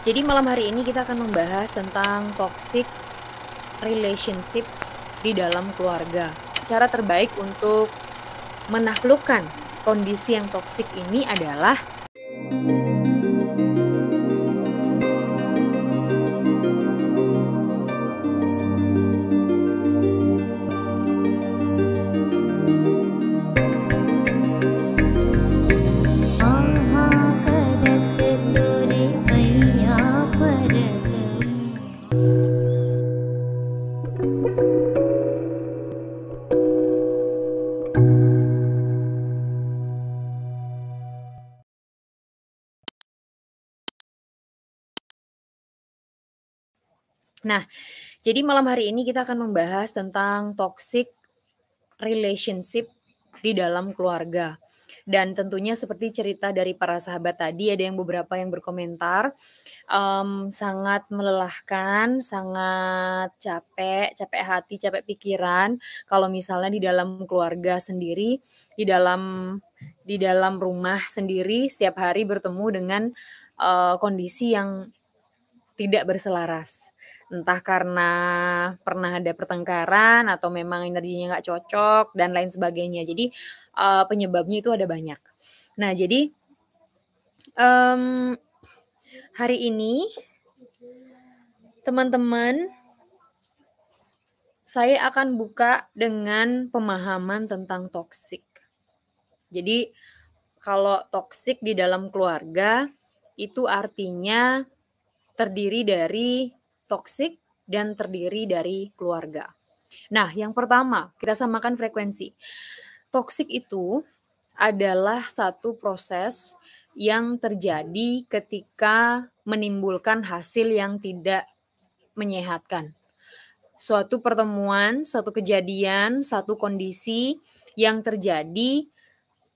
Jadi malam hari ini kita akan membahas tentang toxic relationship di dalam keluarga. Cara terbaik untuk menaklukkan kondisi yang toxic ini adalah Nah, jadi malam hari ini kita akan membahas tentang toxic relationship di dalam keluarga. Dan tentunya seperti cerita dari para sahabat tadi, ada yang beberapa yang berkomentar um, sangat melelahkan, sangat capek, capek hati, capek pikiran. Kalau misalnya di dalam keluarga sendiri, di dalam di dalam rumah sendiri, setiap hari bertemu dengan uh, kondisi yang tidak berselaras entah karena pernah ada pertengkaran atau memang energinya nggak cocok dan lain sebagainya. Jadi uh, penyebabnya itu ada banyak. Nah jadi um, hari ini teman-teman saya akan buka dengan pemahaman tentang toksik. Jadi kalau toksik di dalam keluarga itu artinya terdiri dari toksik, dan terdiri dari keluarga. Nah, yang pertama, kita samakan frekuensi. Toksik itu adalah satu proses yang terjadi ketika menimbulkan hasil yang tidak menyehatkan. Suatu pertemuan, suatu kejadian, satu kondisi yang terjadi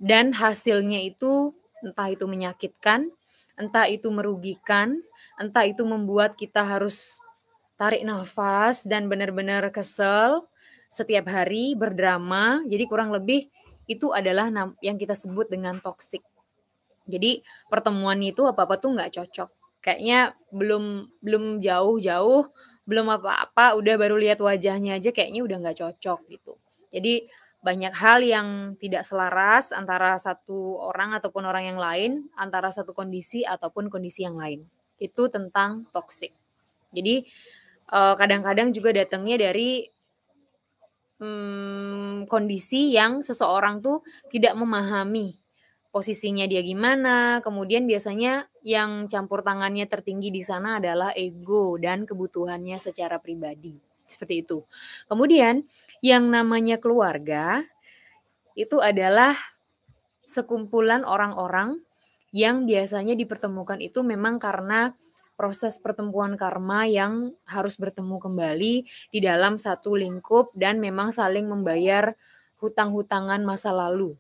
dan hasilnya itu entah itu menyakitkan, entah itu merugikan, entah itu membuat kita harus tarik nafas dan benar-benar kesel setiap hari berdrama. Jadi kurang lebih itu adalah yang kita sebut dengan toksik. Jadi pertemuan itu apa-apa tuh nggak cocok. Kayaknya belum belum jauh-jauh, belum apa-apa, udah baru lihat wajahnya aja kayaknya udah nggak cocok gitu. Jadi banyak hal yang tidak selaras antara satu orang ataupun orang yang lain, antara satu kondisi ataupun kondisi yang lain. Itu tentang toksik. Jadi Eh, kadang-kadang juga datangnya dari hmm, kondisi yang seseorang tuh tidak memahami posisinya dia gimana. Kemudian biasanya yang campur tangannya tertinggi di sana adalah ego dan kebutuhannya secara pribadi. Seperti itu. Kemudian yang namanya keluarga itu adalah sekumpulan orang-orang yang biasanya dipertemukan itu memang karena proses pertemuan karma yang harus bertemu kembali di dalam satu lingkup dan memang saling membayar hutang-hutangan masa lalu.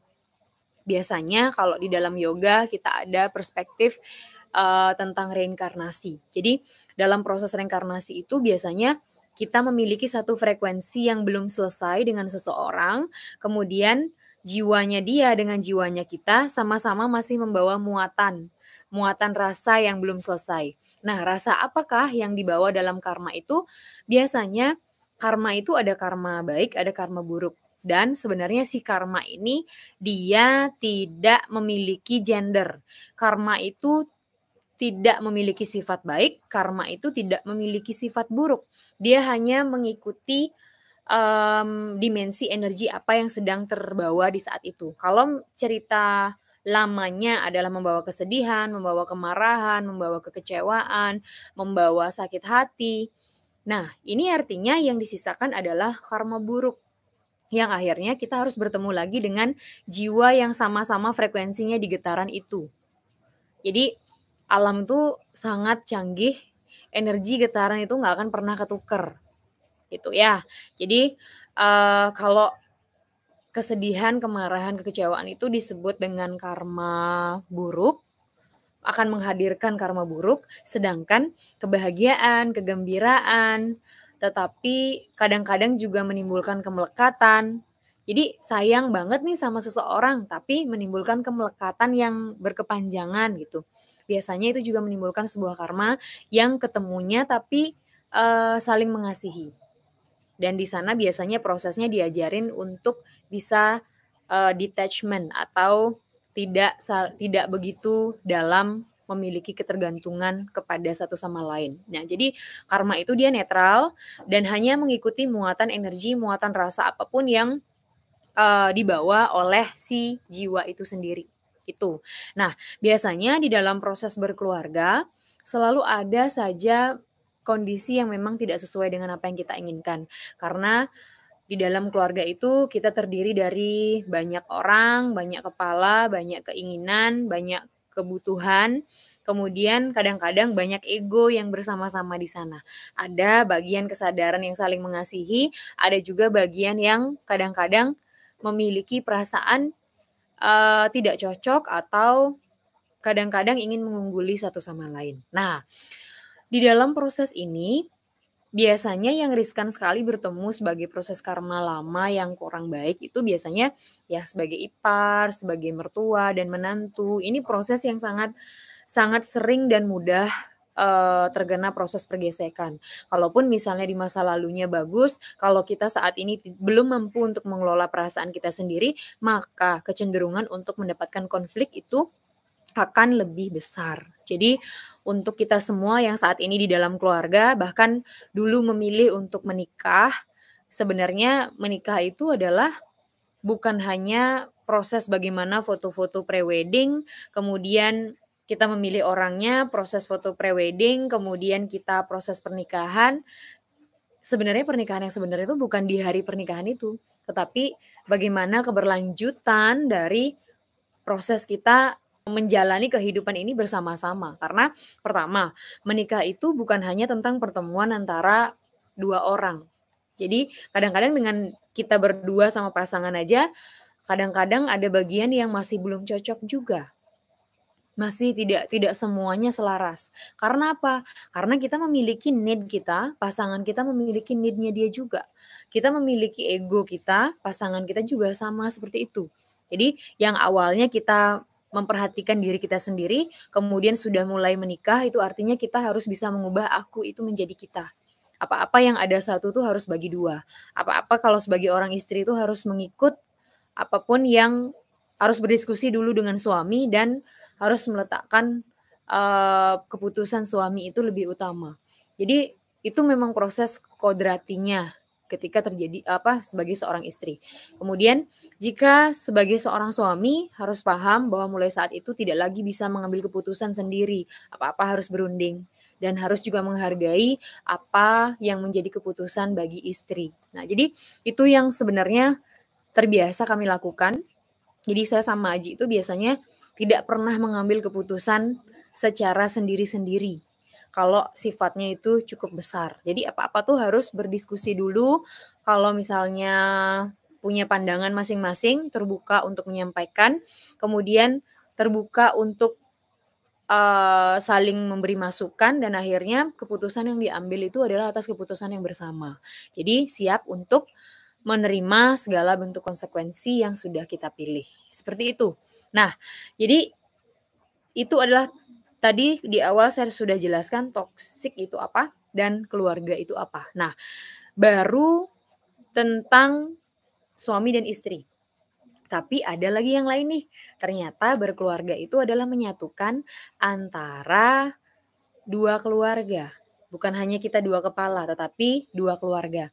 Biasanya kalau di dalam yoga kita ada perspektif uh, tentang reinkarnasi. Jadi dalam proses reinkarnasi itu biasanya kita memiliki satu frekuensi yang belum selesai dengan seseorang, kemudian jiwanya dia dengan jiwanya kita sama-sama masih membawa muatan, muatan rasa yang belum selesai. Nah, rasa apakah yang dibawa dalam karma itu? Biasanya karma itu ada karma baik, ada karma buruk. Dan sebenarnya si karma ini dia tidak memiliki gender. Karma itu tidak memiliki sifat baik, karma itu tidak memiliki sifat buruk. Dia hanya mengikuti um, dimensi energi apa yang sedang terbawa di saat itu. Kalau cerita lamanya adalah membawa kesedihan, membawa kemarahan, membawa kekecewaan, membawa sakit hati. Nah, ini artinya yang disisakan adalah karma buruk yang akhirnya kita harus bertemu lagi dengan jiwa yang sama-sama frekuensinya di getaran itu. Jadi alam itu sangat canggih, energi getaran itu nggak akan pernah ketuker, gitu ya. Jadi uh, kalau kesedihan, kemarahan, kekecewaan itu disebut dengan karma buruk akan menghadirkan karma buruk, sedangkan kebahagiaan, kegembiraan, tetapi kadang-kadang juga menimbulkan kemelekatan. Jadi sayang banget nih sama seseorang, tapi menimbulkan kemelekatan yang berkepanjangan gitu. Biasanya itu juga menimbulkan sebuah karma yang ketemunya tapi uh, saling mengasihi. Dan di sana biasanya prosesnya diajarin untuk bisa uh, detachment atau tidak tidak begitu dalam memiliki ketergantungan kepada satu sama lain. Nah, jadi karma itu dia netral dan hanya mengikuti muatan energi, muatan rasa apapun yang uh, dibawa oleh si jiwa itu sendiri. Itu. Nah, biasanya di dalam proses berkeluarga selalu ada saja kondisi yang memang tidak sesuai dengan apa yang kita inginkan. Karena di dalam keluarga itu kita terdiri dari banyak orang, banyak kepala, banyak keinginan, banyak kebutuhan. Kemudian kadang-kadang banyak ego yang bersama-sama di sana. Ada bagian kesadaran yang saling mengasihi, ada juga bagian yang kadang-kadang memiliki perasaan uh, tidak cocok atau kadang-kadang ingin mengungguli satu sama lain. Nah, di dalam proses ini biasanya yang riskan sekali bertemu sebagai proses karma lama yang kurang baik itu biasanya ya sebagai ipar, sebagai mertua dan menantu. Ini proses yang sangat sangat sering dan mudah eh, terkena proses pergesekan. Kalaupun misalnya di masa lalunya bagus, kalau kita saat ini belum mampu untuk mengelola perasaan kita sendiri, maka kecenderungan untuk mendapatkan konflik itu akan lebih besar. Jadi untuk kita semua yang saat ini di dalam keluarga, bahkan dulu memilih untuk menikah. Sebenarnya menikah itu adalah bukan hanya proses bagaimana foto-foto pre-wedding kemudian kita memilih orangnya, proses foto pre-wedding kemudian kita proses pernikahan. Sebenarnya pernikahan yang sebenarnya itu bukan di hari pernikahan itu, tetapi bagaimana keberlanjutan dari proses kita menjalani kehidupan ini bersama-sama. Karena pertama, menikah itu bukan hanya tentang pertemuan antara dua orang. Jadi kadang-kadang dengan kita berdua sama pasangan aja, kadang-kadang ada bagian yang masih belum cocok juga. Masih tidak tidak semuanya selaras. Karena apa? Karena kita memiliki need kita, pasangan kita memiliki neednya dia juga. Kita memiliki ego kita, pasangan kita juga sama seperti itu. Jadi yang awalnya kita memperhatikan diri kita sendiri, kemudian sudah mulai menikah, itu artinya kita harus bisa mengubah aku itu menjadi kita. Apa-apa yang ada satu itu harus bagi dua. Apa-apa kalau sebagai orang istri itu harus mengikut apapun yang harus berdiskusi dulu dengan suami dan harus meletakkan uh, keputusan suami itu lebih utama. Jadi itu memang proses kodratinya ketika terjadi apa sebagai seorang istri. Kemudian jika sebagai seorang suami harus paham bahwa mulai saat itu tidak lagi bisa mengambil keputusan sendiri, apa-apa harus berunding dan harus juga menghargai apa yang menjadi keputusan bagi istri. Nah, jadi itu yang sebenarnya terbiasa kami lakukan. Jadi saya sama Aji itu biasanya tidak pernah mengambil keputusan secara sendiri-sendiri kalau sifatnya itu cukup besar. Jadi apa-apa tuh harus berdiskusi dulu kalau misalnya punya pandangan masing-masing, terbuka untuk menyampaikan, kemudian terbuka untuk uh, saling memberi masukan dan akhirnya keputusan yang diambil itu adalah atas keputusan yang bersama. Jadi siap untuk menerima segala bentuk konsekuensi yang sudah kita pilih. Seperti itu. Nah, jadi itu adalah Tadi di awal saya sudah jelaskan toksik itu apa dan keluarga itu apa. Nah, baru tentang suami dan istri. Tapi ada lagi yang lain nih. Ternyata berkeluarga itu adalah menyatukan antara dua keluarga. Bukan hanya kita dua kepala, tetapi dua keluarga.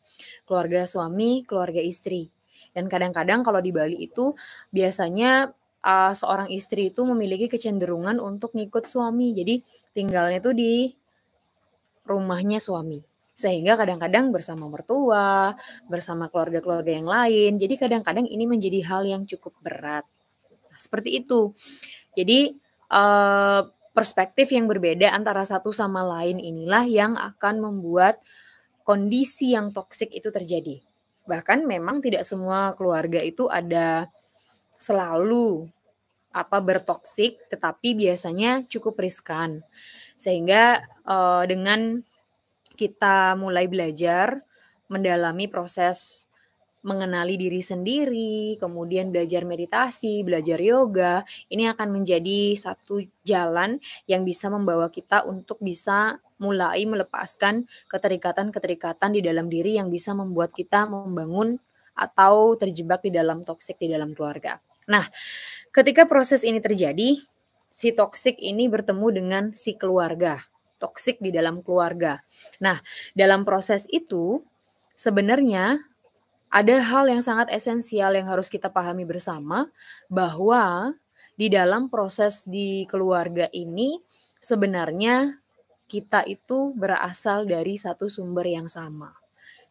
Keluarga suami, keluarga istri. Dan kadang-kadang kalau di Bali itu biasanya uh, seorang istri itu memiliki kecenderungan untuk ngikut suami. Jadi tinggalnya tuh di rumahnya suami. Sehingga kadang-kadang bersama mertua, bersama keluarga-keluarga yang lain. Jadi kadang-kadang ini menjadi hal yang cukup berat. Nah, seperti itu. Jadi uh, perspektif yang berbeda antara satu sama lain inilah yang akan membuat kondisi yang toksik itu terjadi. Bahkan memang tidak semua keluarga itu ada selalu apa bertoksik tetapi biasanya cukup riskan sehingga uh, dengan kita mulai belajar mendalami proses mengenali diri sendiri, kemudian belajar meditasi, belajar yoga, ini akan menjadi satu jalan yang bisa membawa kita untuk bisa mulai melepaskan keterikatan-keterikatan di dalam diri yang bisa membuat kita membangun atau terjebak di dalam toksik di dalam keluarga. Nah, ketika proses ini terjadi, si toksik ini bertemu dengan si keluarga, toksik di dalam keluarga. Nah, dalam proses itu sebenarnya ada hal yang sangat esensial yang harus kita pahami bersama bahwa di dalam proses di keluarga ini sebenarnya kita itu berasal dari satu sumber yang sama.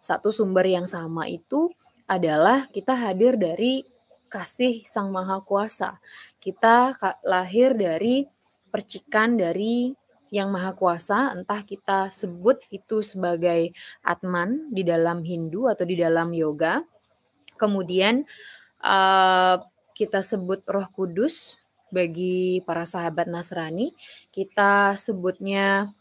Satu sumber yang sama itu adalah kita hadir dari kasih Sang Maha Kuasa. Kita lahir dari percikan dari yang Maha Kuasa, entah kita sebut itu sebagai Atman di dalam Hindu atau di dalam yoga. Kemudian uh, kita sebut Roh Kudus bagi para sahabat Nasrani, kita sebutnya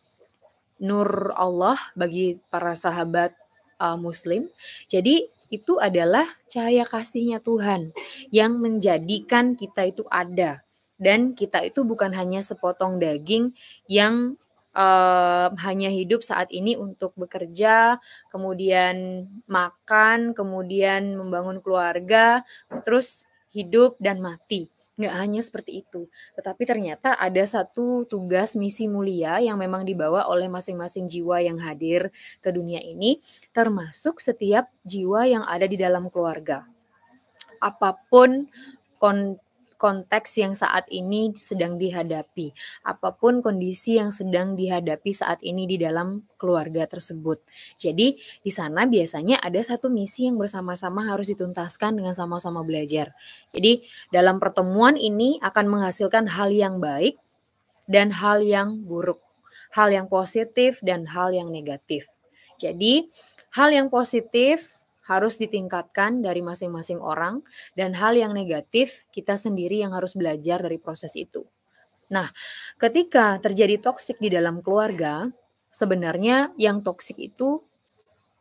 Nur Allah bagi para sahabat uh, Muslim. Jadi itu adalah cahaya kasihnya Tuhan yang menjadikan kita itu ada dan kita itu bukan hanya sepotong daging yang uh, hanya hidup saat ini untuk bekerja, kemudian makan, kemudian membangun keluarga, terus hidup dan mati. Nggak hanya seperti itu, tetapi ternyata ada satu tugas misi mulia yang memang dibawa oleh masing-masing jiwa yang hadir ke dunia ini, termasuk setiap jiwa yang ada di dalam keluarga. Apapun kon konteks yang saat ini sedang dihadapi, apapun kondisi yang sedang dihadapi saat ini di dalam keluarga tersebut. Jadi, di sana biasanya ada satu misi yang bersama-sama harus dituntaskan dengan sama-sama belajar. Jadi, dalam pertemuan ini akan menghasilkan hal yang baik dan hal yang buruk, hal yang positif dan hal yang negatif. Jadi, hal yang positif harus ditingkatkan dari masing-masing orang dan hal yang negatif kita sendiri yang harus belajar dari proses itu. Nah, ketika terjadi toksik di dalam keluarga, sebenarnya yang toksik itu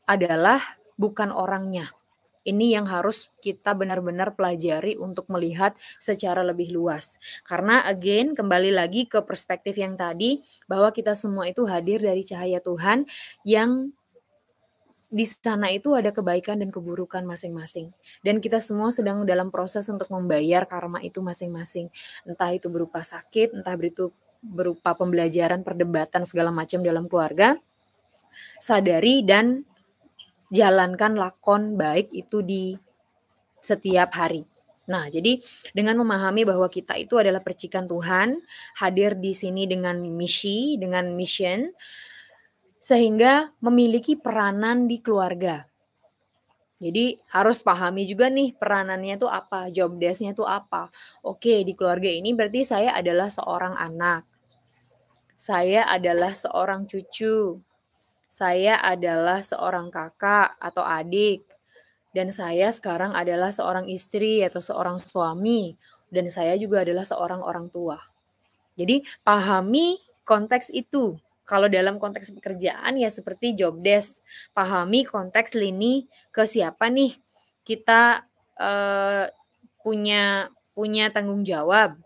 adalah bukan orangnya. Ini yang harus kita benar-benar pelajari untuk melihat secara lebih luas. Karena again kembali lagi ke perspektif yang tadi bahwa kita semua itu hadir dari cahaya Tuhan yang di sana itu ada kebaikan dan keburukan masing-masing. Dan kita semua sedang dalam proses untuk membayar karma itu masing-masing. Entah itu berupa sakit, entah itu berupa pembelajaran, perdebatan, segala macam dalam keluarga. Sadari dan jalankan lakon baik itu di setiap hari. Nah, jadi dengan memahami bahwa kita itu adalah percikan Tuhan, hadir di sini dengan misi, dengan mission, sehingga memiliki peranan di keluarga. Jadi harus pahami juga nih peranannya itu apa, job desk-nya itu apa. Oke, di keluarga ini berarti saya adalah seorang anak. Saya adalah seorang cucu. Saya adalah seorang kakak atau adik. Dan saya sekarang adalah seorang istri atau seorang suami. Dan saya juga adalah seorang orang tua. Jadi pahami konteks itu kalau dalam konteks pekerjaan ya seperti job desk, pahami konteks lini ke siapa nih kita uh, punya punya tanggung jawab.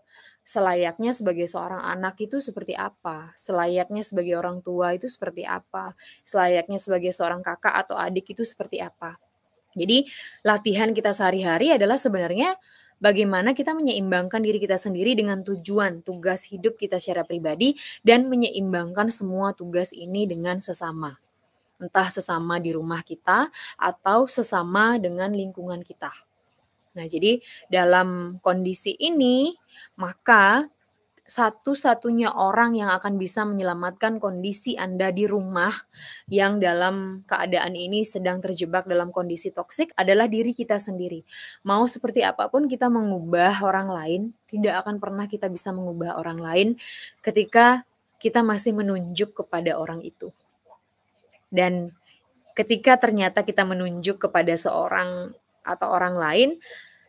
Selayaknya sebagai seorang anak itu seperti apa? Selayaknya sebagai orang tua itu seperti apa? Selayaknya sebagai seorang kakak atau adik itu seperti apa? Jadi latihan kita sehari-hari adalah sebenarnya bagaimana kita menyeimbangkan diri kita sendiri dengan tujuan tugas hidup kita secara pribadi dan menyeimbangkan semua tugas ini dengan sesama. Entah sesama di rumah kita atau sesama dengan lingkungan kita. Nah, jadi dalam kondisi ini, maka satu-satunya orang yang akan bisa menyelamatkan kondisi Anda di rumah yang dalam keadaan ini sedang terjebak dalam kondisi toksik adalah diri kita sendiri. Mau seperti apapun kita mengubah orang lain, tidak akan pernah kita bisa mengubah orang lain ketika kita masih menunjuk kepada orang itu. Dan ketika ternyata kita menunjuk kepada seorang atau orang lain,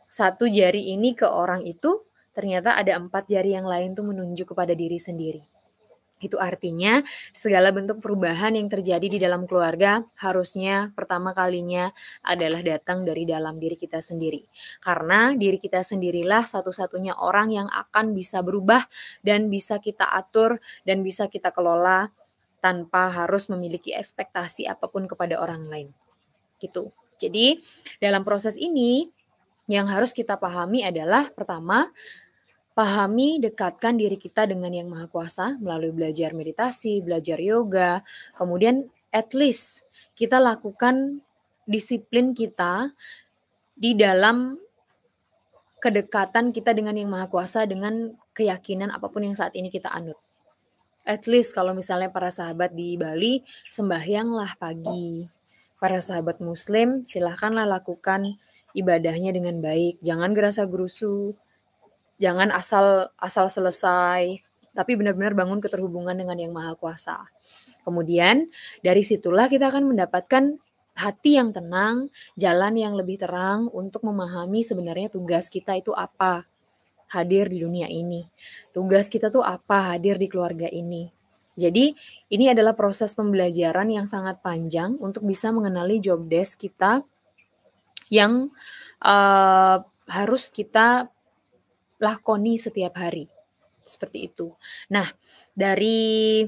satu jari ini ke orang itu, ternyata ada empat jari yang lain tuh menunjuk kepada diri sendiri. Itu artinya segala bentuk perubahan yang terjadi di dalam keluarga harusnya pertama kalinya adalah datang dari dalam diri kita sendiri. Karena diri kita sendirilah satu-satunya orang yang akan bisa berubah dan bisa kita atur dan bisa kita kelola tanpa harus memiliki ekspektasi apapun kepada orang lain. Gitu. Jadi dalam proses ini yang harus kita pahami adalah pertama Pahami, dekatkan diri kita dengan Yang Maha Kuasa melalui belajar meditasi, belajar yoga, kemudian at least kita lakukan disiplin kita di dalam kedekatan kita dengan Yang Maha Kuasa dengan keyakinan apapun yang saat ini kita anut. At least kalau misalnya para sahabat di Bali sembahyanglah pagi. Para sahabat muslim silahkanlah lakukan ibadahnya dengan baik. Jangan gerasa gerusu, jangan asal asal selesai, tapi benar-benar bangun keterhubungan dengan Yang Maha Kuasa. Kemudian dari situlah kita akan mendapatkan hati yang tenang, jalan yang lebih terang untuk memahami sebenarnya tugas kita itu apa hadir di dunia ini. Tugas kita tuh apa hadir di keluarga ini. Jadi, ini adalah proses pembelajaran yang sangat panjang untuk bisa mengenali job desk kita yang uh, harus kita lakoni setiap hari. Seperti itu. Nah, dari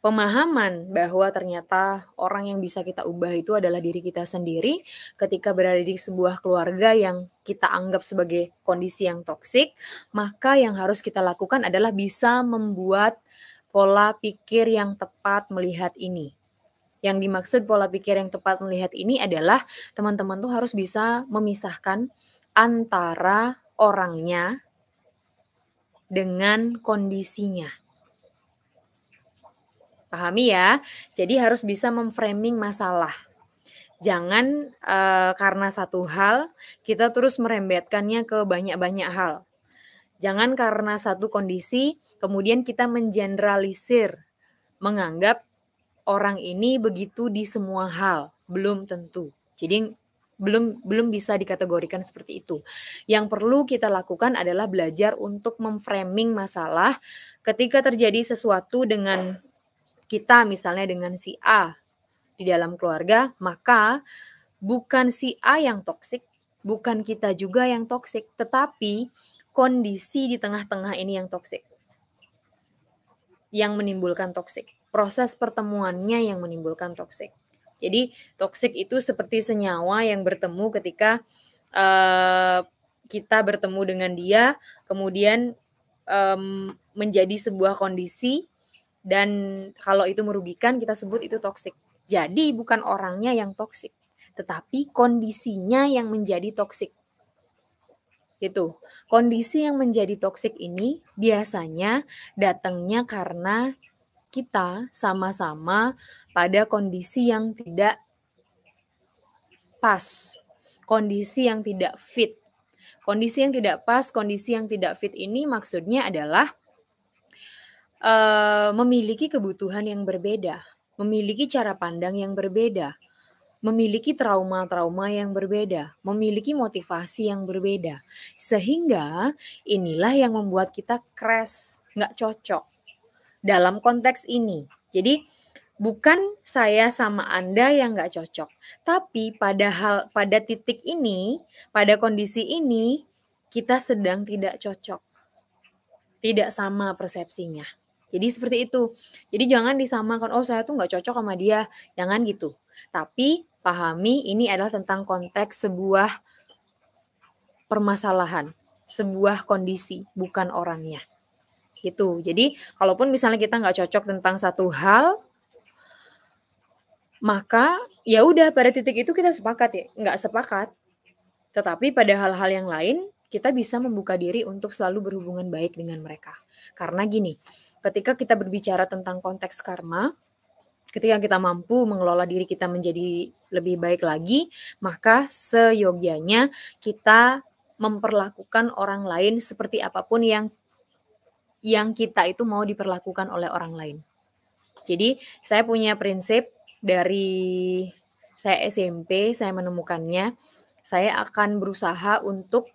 pemahaman bahwa ternyata orang yang bisa kita ubah itu adalah diri kita sendiri ketika berada di sebuah keluarga yang kita anggap sebagai kondisi yang toksik, maka yang harus kita lakukan adalah bisa membuat pola pikir yang tepat melihat ini. Yang dimaksud pola pikir yang tepat melihat ini adalah teman-teman tuh harus bisa memisahkan antara orangnya dengan kondisinya. Pahami ya? Jadi harus bisa memframing masalah. Jangan e, karena satu hal kita terus merembetkannya ke banyak-banyak hal. Jangan karena satu kondisi kemudian kita mengeneralisir, menganggap orang ini begitu di semua hal, belum tentu. Jadi belum belum bisa dikategorikan seperti itu. Yang perlu kita lakukan adalah belajar untuk memframing masalah ketika terjadi sesuatu dengan kita misalnya dengan si A di dalam keluarga, maka bukan si A yang toksik, bukan kita juga yang toksik, tetapi kondisi di tengah-tengah ini yang toksik. Yang menimbulkan toksik. Proses pertemuannya yang menimbulkan toksik. Jadi toksik itu seperti senyawa yang bertemu ketika uh, kita bertemu dengan dia, kemudian um, menjadi sebuah kondisi dan kalau itu merugikan kita sebut itu toksik. Jadi bukan orangnya yang toksik, tetapi kondisinya yang menjadi toksik. Itu Kondisi yang menjadi toksik ini biasanya datangnya karena kita sama-sama pada kondisi yang tidak pas, kondisi yang tidak fit. Kondisi yang tidak pas, kondisi yang tidak fit ini maksudnya adalah uh, memiliki kebutuhan yang berbeda, memiliki cara pandang yang berbeda, memiliki trauma-trauma yang berbeda, memiliki motivasi yang berbeda. Sehingga inilah yang membuat kita crash, nggak cocok dalam konteks ini. Jadi bukan saya sama Anda yang nggak cocok, tapi padahal pada titik ini, pada kondisi ini kita sedang tidak cocok. Tidak sama persepsinya. Jadi seperti itu. Jadi jangan disamakan oh saya tuh nggak cocok sama dia, jangan gitu. Tapi pahami ini adalah tentang konteks sebuah permasalahan, sebuah kondisi, bukan orangnya gitu. Jadi, kalaupun misalnya kita nggak cocok tentang satu hal, maka ya udah pada titik itu kita sepakat ya, nggak sepakat. Tetapi pada hal-hal yang lain kita bisa membuka diri untuk selalu berhubungan baik dengan mereka. Karena gini, ketika kita berbicara tentang konteks karma, ketika kita mampu mengelola diri kita menjadi lebih baik lagi, maka seyogianya kita memperlakukan orang lain seperti apapun yang yang kita itu mau diperlakukan oleh orang lain. Jadi saya punya prinsip dari saya SMP, saya menemukannya, saya akan berusaha untuk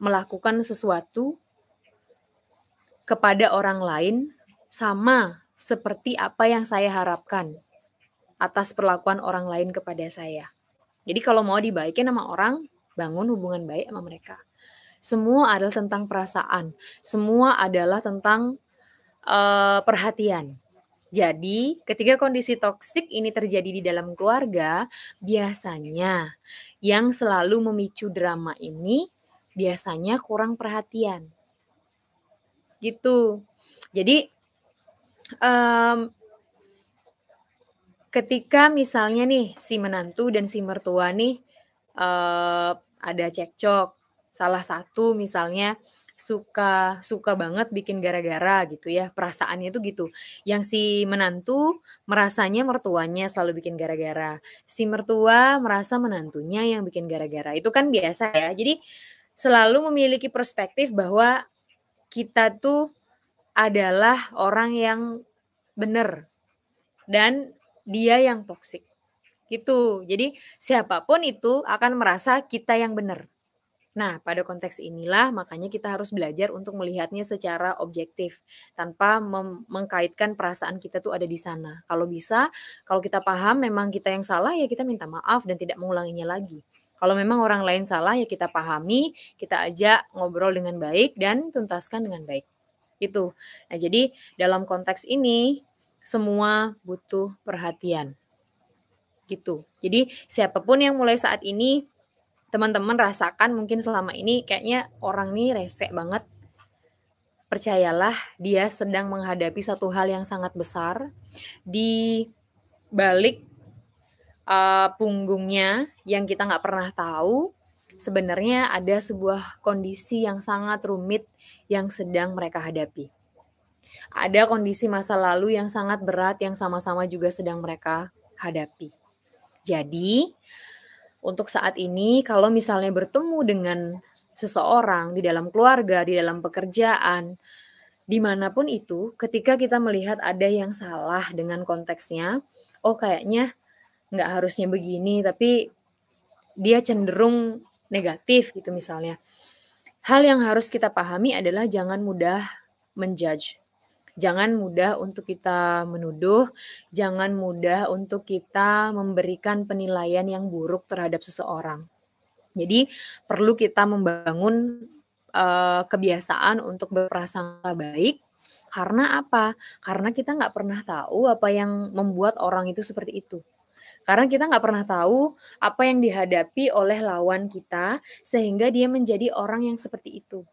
melakukan sesuatu kepada orang lain sama seperti apa yang saya harapkan atas perlakuan orang lain kepada saya. Jadi kalau mau dibaikin sama orang, bangun hubungan baik sama mereka. Semua adalah tentang perasaan. Semua adalah tentang uh, perhatian. Jadi, ketika kondisi toksik ini terjadi di dalam keluarga, biasanya yang selalu memicu drama ini biasanya kurang perhatian. Gitu. Jadi, um, ketika misalnya nih si menantu dan si mertua nih uh, ada cekcok, salah satu misalnya suka suka banget bikin gara-gara gitu ya perasaannya itu gitu yang si menantu merasanya mertuanya selalu bikin gara-gara si mertua merasa menantunya yang bikin gara-gara itu kan biasa ya jadi selalu memiliki perspektif bahwa kita tuh adalah orang yang benar dan dia yang toksik gitu jadi siapapun itu akan merasa kita yang benar Nah, pada konteks inilah makanya kita harus belajar untuk melihatnya secara objektif tanpa mengkaitkan perasaan kita tuh ada di sana. Kalau bisa, kalau kita paham memang kita yang salah ya kita minta maaf dan tidak mengulanginya lagi. Kalau memang orang lain salah ya kita pahami, kita ajak ngobrol dengan baik dan tuntaskan dengan baik. Itu. Nah, jadi dalam konteks ini semua butuh perhatian. Gitu. Jadi siapapun yang mulai saat ini teman-teman rasakan mungkin selama ini kayaknya orang nih rese banget. Percayalah, dia sedang menghadapi satu hal yang sangat besar di balik uh, punggungnya yang kita nggak pernah tahu. Sebenarnya ada sebuah kondisi yang sangat rumit yang sedang mereka hadapi. Ada kondisi masa lalu yang sangat berat yang sama-sama juga sedang mereka hadapi. Jadi, untuk saat ini kalau misalnya bertemu dengan seseorang di dalam keluarga, di dalam pekerjaan, dimanapun itu, ketika kita melihat ada yang salah dengan konteksnya, oh kayaknya nggak harusnya begini, tapi dia cenderung negatif gitu misalnya. Hal yang harus kita pahami adalah jangan mudah menjudge Jangan mudah untuk kita menuduh, jangan mudah untuk kita memberikan penilaian yang buruk terhadap seseorang. Jadi perlu kita membangun uh, kebiasaan untuk berprasangka baik. Karena apa? Karena kita nggak pernah tahu apa yang membuat orang itu seperti itu. Karena kita nggak pernah tahu apa yang dihadapi oleh lawan kita sehingga dia menjadi orang yang seperti itu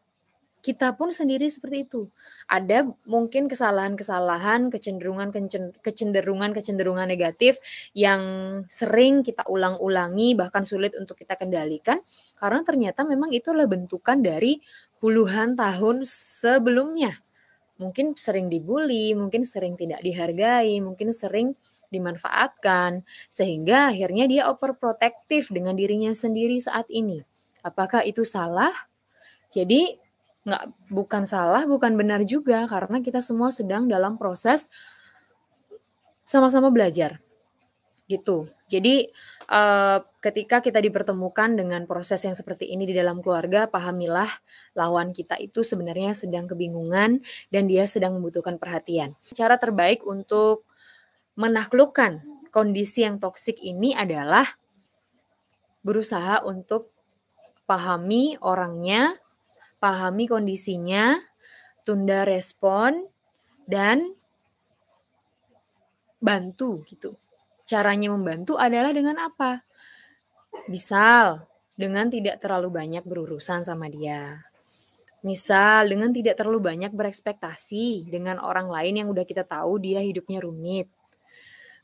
kita pun sendiri seperti itu. Ada mungkin kesalahan-kesalahan, kecenderungan-kecenderungan kecenderungan negatif yang sering kita ulang-ulangi bahkan sulit untuk kita kendalikan karena ternyata memang itulah bentukan dari puluhan tahun sebelumnya. Mungkin sering dibully, mungkin sering tidak dihargai, mungkin sering dimanfaatkan sehingga akhirnya dia overprotektif dengan dirinya sendiri saat ini. Apakah itu salah? Jadi nggak bukan salah bukan benar juga karena kita semua sedang dalam proses sama-sama belajar gitu jadi uh, ketika kita dipertemukan dengan proses yang seperti ini di dalam keluarga, pahamilah lawan kita itu sebenarnya sedang kebingungan dan dia sedang membutuhkan perhatian. Cara terbaik untuk menaklukkan kondisi yang toksik ini adalah berusaha untuk pahami orangnya, pahami kondisinya, tunda respon, dan bantu gitu. Caranya membantu adalah dengan apa? Misal, dengan tidak terlalu banyak berurusan sama dia. Misal, dengan tidak terlalu banyak berekspektasi dengan orang lain yang udah kita tahu dia hidupnya rumit.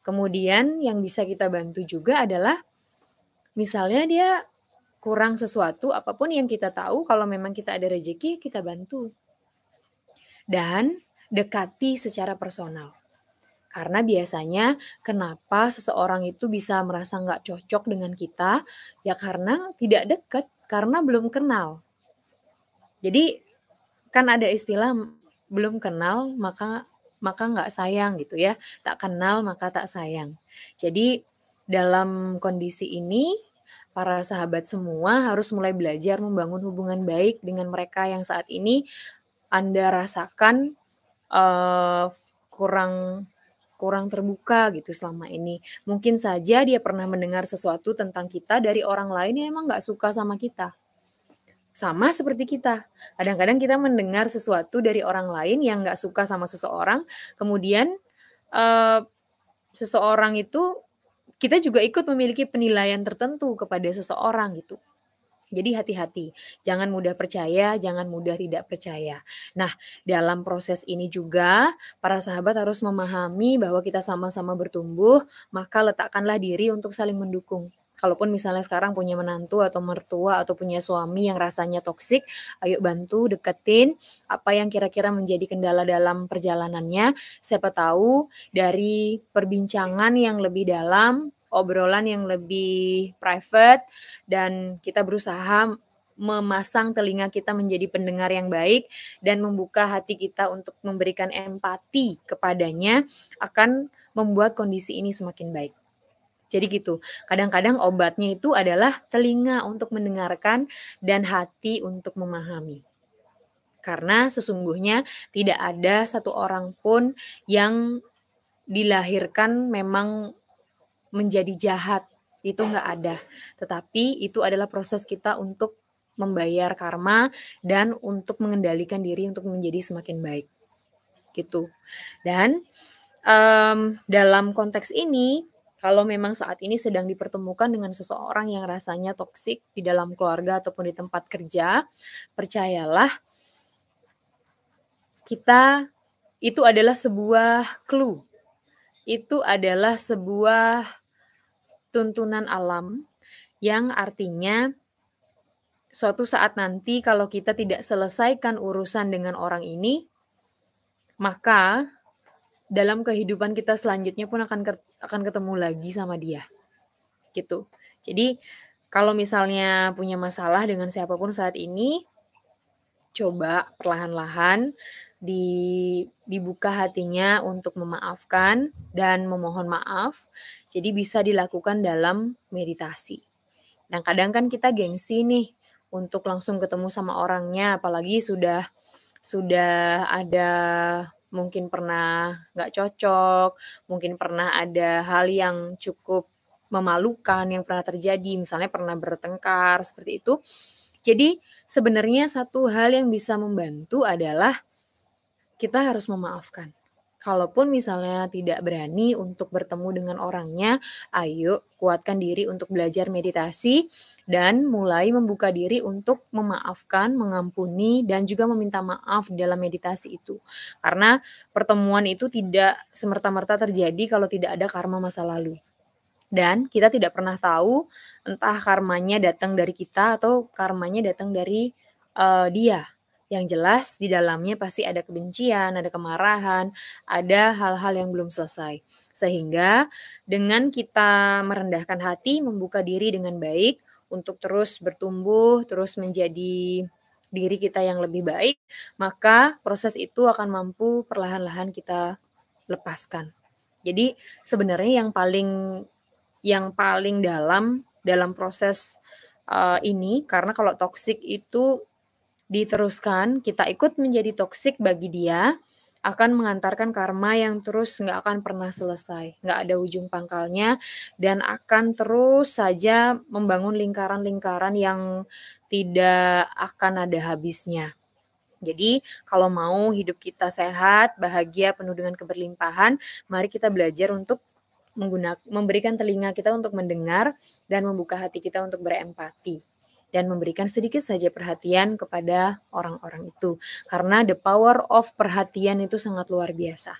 Kemudian yang bisa kita bantu juga adalah misalnya dia kurang sesuatu apapun yang kita tahu kalau memang kita ada rezeki kita bantu dan dekati secara personal karena biasanya kenapa seseorang itu bisa merasa nggak cocok dengan kita ya karena tidak dekat karena belum kenal jadi kan ada istilah belum kenal maka maka nggak sayang gitu ya tak kenal maka tak sayang jadi dalam kondisi ini para sahabat semua harus mulai belajar membangun hubungan baik dengan mereka yang saat ini Anda rasakan uh, kurang kurang terbuka gitu selama ini. Mungkin saja dia pernah mendengar sesuatu tentang kita dari orang lain yang emang gak suka sama kita. Sama seperti kita. Kadang-kadang kita mendengar sesuatu dari orang lain yang gak suka sama seseorang, kemudian uh, seseorang itu kita juga ikut memiliki penilaian tertentu kepada seseorang gitu jadi hati-hati, jangan mudah percaya, jangan mudah tidak percaya. Nah, dalam proses ini juga para sahabat harus memahami bahwa kita sama-sama bertumbuh, maka letakkanlah diri untuk saling mendukung. Kalaupun misalnya sekarang punya menantu atau mertua atau punya suami yang rasanya toksik, ayo bantu deketin apa yang kira-kira menjadi kendala dalam perjalanannya. Siapa tahu dari perbincangan yang lebih dalam obrolan yang lebih private dan kita berusaha memasang telinga kita menjadi pendengar yang baik dan membuka hati kita untuk memberikan empati kepadanya akan membuat kondisi ini semakin baik. Jadi gitu. Kadang-kadang obatnya itu adalah telinga untuk mendengarkan dan hati untuk memahami. Karena sesungguhnya tidak ada satu orang pun yang dilahirkan memang menjadi jahat itu nggak ada. Tetapi itu adalah proses kita untuk membayar karma dan untuk mengendalikan diri untuk menjadi semakin baik. Gitu. Dan um, dalam konteks ini, kalau memang saat ini sedang dipertemukan dengan seseorang yang rasanya toksik di dalam keluarga ataupun di tempat kerja, percayalah kita itu adalah sebuah clue. Itu adalah sebuah tuntunan alam yang artinya suatu saat nanti kalau kita tidak selesaikan urusan dengan orang ini, maka dalam kehidupan kita selanjutnya pun akan akan ketemu lagi sama dia. Gitu. Jadi kalau misalnya punya masalah dengan siapapun saat ini, coba perlahan-lahan di, dibuka hatinya untuk memaafkan dan memohon maaf jadi bisa dilakukan dalam meditasi. Nah, kadang kan kita gengsi nih untuk langsung ketemu sama orangnya, apalagi sudah sudah ada mungkin pernah nggak cocok, mungkin pernah ada hal yang cukup memalukan yang pernah terjadi, misalnya pernah bertengkar seperti itu. Jadi sebenarnya satu hal yang bisa membantu adalah kita harus memaafkan. Kalaupun misalnya tidak berani untuk bertemu dengan orangnya, ayo kuatkan diri untuk belajar meditasi dan mulai membuka diri untuk memaafkan, mengampuni, dan juga meminta maaf dalam meditasi itu. Karena pertemuan itu tidak semerta-merta terjadi kalau tidak ada karma masa lalu. Dan kita tidak pernah tahu entah karmanya datang dari kita atau karmanya datang dari uh, dia yang jelas di dalamnya pasti ada kebencian, ada kemarahan, ada hal-hal yang belum selesai. Sehingga dengan kita merendahkan hati, membuka diri dengan baik untuk terus bertumbuh, terus menjadi diri kita yang lebih baik, maka proses itu akan mampu perlahan-lahan kita lepaskan. Jadi sebenarnya yang paling yang paling dalam dalam proses uh, ini karena kalau toksik itu diteruskan, kita ikut menjadi toksik bagi dia, akan mengantarkan karma yang terus nggak akan pernah selesai, nggak ada ujung pangkalnya, dan akan terus saja membangun lingkaran-lingkaran yang tidak akan ada habisnya. Jadi, kalau mau hidup kita sehat, bahagia, penuh dengan keberlimpahan, mari kita belajar untuk memberikan telinga kita untuk mendengar dan membuka hati kita untuk berempati dan memberikan sedikit saja perhatian kepada orang-orang itu. Karena the power of perhatian itu sangat luar biasa.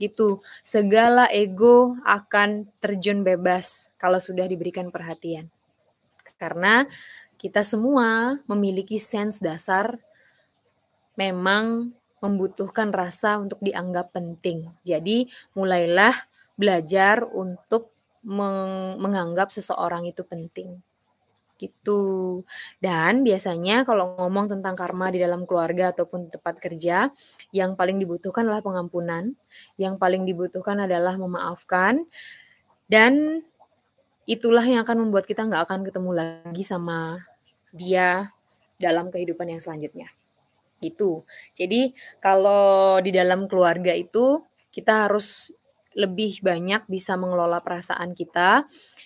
Gitu, segala ego akan terjun bebas kalau sudah diberikan perhatian. Karena kita semua memiliki sense dasar memang membutuhkan rasa untuk dianggap penting. Jadi, mulailah belajar untuk menganggap seseorang itu penting gitu. Dan biasanya kalau ngomong tentang karma di dalam keluarga ataupun tempat kerja, yang paling dibutuhkan adalah pengampunan, yang paling dibutuhkan adalah memaafkan, dan itulah yang akan membuat kita nggak akan ketemu lagi sama dia dalam kehidupan yang selanjutnya. Gitu. Jadi kalau di dalam keluarga itu kita harus lebih banyak bisa mengelola perasaan kita.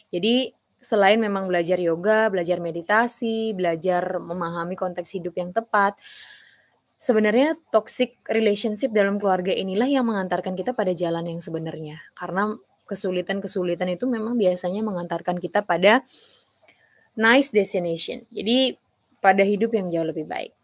Jadi selain memang belajar yoga, belajar meditasi, belajar memahami konteks hidup yang tepat, sebenarnya toxic relationship dalam keluarga inilah yang mengantarkan kita pada jalan yang sebenarnya. Karena kesulitan-kesulitan itu memang biasanya mengantarkan kita pada nice destination. Jadi pada hidup yang jauh lebih baik.